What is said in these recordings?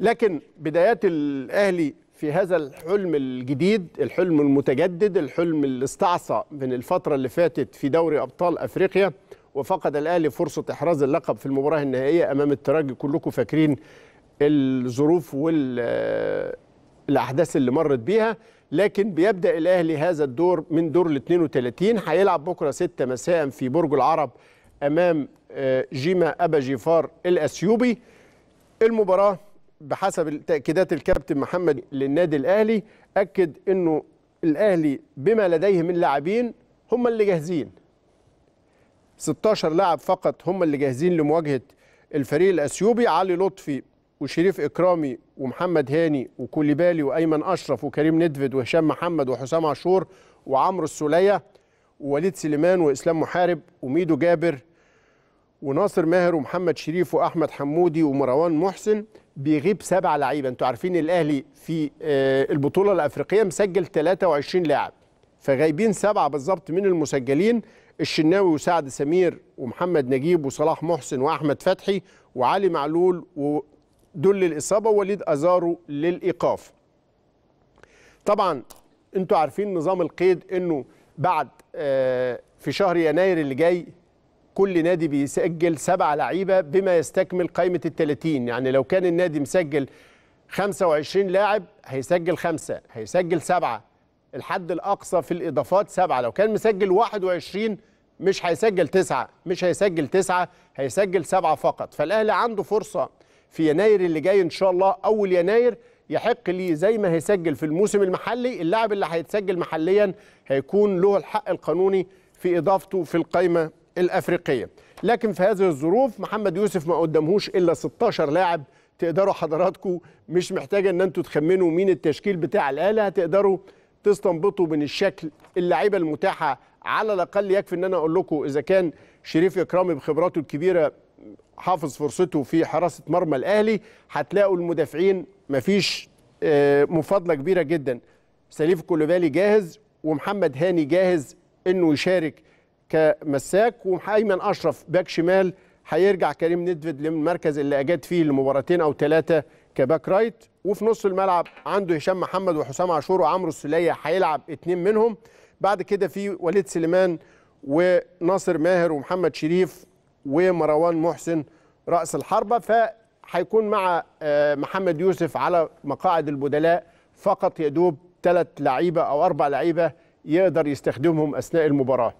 لكن بدايات الاهلي في هذا الحلم الجديد الحلم المتجدد الحلم اللي استعصى من الفتره اللي فاتت في دوري ابطال افريقيا وفقد الاهلي فرصه احراز اللقب في المباراه النهائيه امام الترجي كلكم فاكرين الظروف والاحداث اللي مرت بيها لكن بيبدا الاهلي هذا الدور من دور ال 32 هيلعب بكره 6 مساء في برج العرب امام آه، جيما ابا جيفار الاثيوبي المباراه بحسب تأكيدات الكابتن محمد للنادي الأهلي أكد أنه الأهلي بما لديه من لاعبين هم اللي جاهزين 16 لاعب فقط هم اللي جاهزين لمواجهة الفريق الأثيوبي علي لطفي وشريف إكرامي ومحمد هاني وكوليبالي وأيمن أشرف وكريم ندفد وهشام محمد وحسام عاشور وعمرو السولية ووليد سليمان وإسلام محارب وميدو جابر وناصر ماهر ومحمد شريف واحمد حمودي ومروان محسن بيغيب سبع لعيبه انتوا عارفين الاهلي في آه، البطوله الافريقيه مسجل 23 لاعب فغايبين سبعه بالظبط من المسجلين الشناوي وسعد سمير ومحمد نجيب وصلاح محسن واحمد فتحي وعلي معلول ودول للاصابه ووليد ازارو للايقاف طبعا انتوا عارفين نظام القيد انه بعد آه، في شهر يناير اللي جاي كل نادي بيسجل سبعة لعيبة بما يستكمل قائمة ال 30 يعني لو كان النادي مسجل 25 لاعب هيسجل خمسة هيسجل سبعة الحد الأقصى في الإضافات سبعة لو كان مسجل 21 مش هيسجل تسعة مش هيسجل تسعة هيسجل سبعة فقط فالأهلي عنده فرصة في يناير اللي جاي إن شاء الله أول يناير يحق ليه زي ما هيسجل في الموسم المحلي اللاعب اللي هيتسجل محليا هيكون له الحق القانوني في إضافته في القائمة الافريقيه لكن في هذه الظروف محمد يوسف ما قدمهوش الا 16 لاعب تقدروا حضراتكم مش محتاجه ان انتوا تخمنوا مين التشكيل بتاع الاله هتقدروا تستنبطوا من الشكل اللعيبه المتاحه على الاقل يكفي ان انا اقول لكم اذا كان شريف اكرامي بخبراته الكبيره حافظ فرصته في حراسه مرمى الاهلي هتلاقوا المدافعين مفيش آه، مفاضله كبيره جدا سليف كولوبالي جاهز ومحمد هاني جاهز انه يشارك كمساك وايمن اشرف باك شمال هيرجع كريم ندفد للمركز اللي اجاد فيه لمباراتين او ثلاثه كباك رايت وفي نص الملعب عنده هشام محمد وحسام عاشور وعمرو السليه هيلعب اثنين منهم بعد كده في وليد سليمان وناصر ماهر ومحمد شريف ومروان محسن راس الحربه فهيكون مع آه، محمد يوسف على مقاعد البدلاء فقط يدوب ثلاث لعيبه او اربع لعيبه يقدر يستخدمهم اثناء المباراه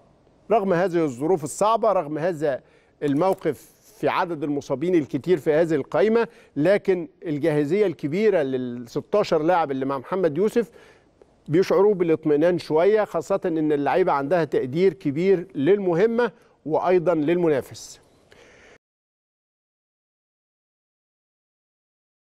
رغم هذه الظروف الصعبة رغم هذا الموقف في عدد المصابين الكتير في هذه القائمة لكن الجاهزية الكبيرة لل 16 لاعب اللي مع محمد يوسف بيشعروا بالاطمئنان شوية خاصة إن اللعيبة عندها تقدير كبير للمهمة وأيضا للمنافس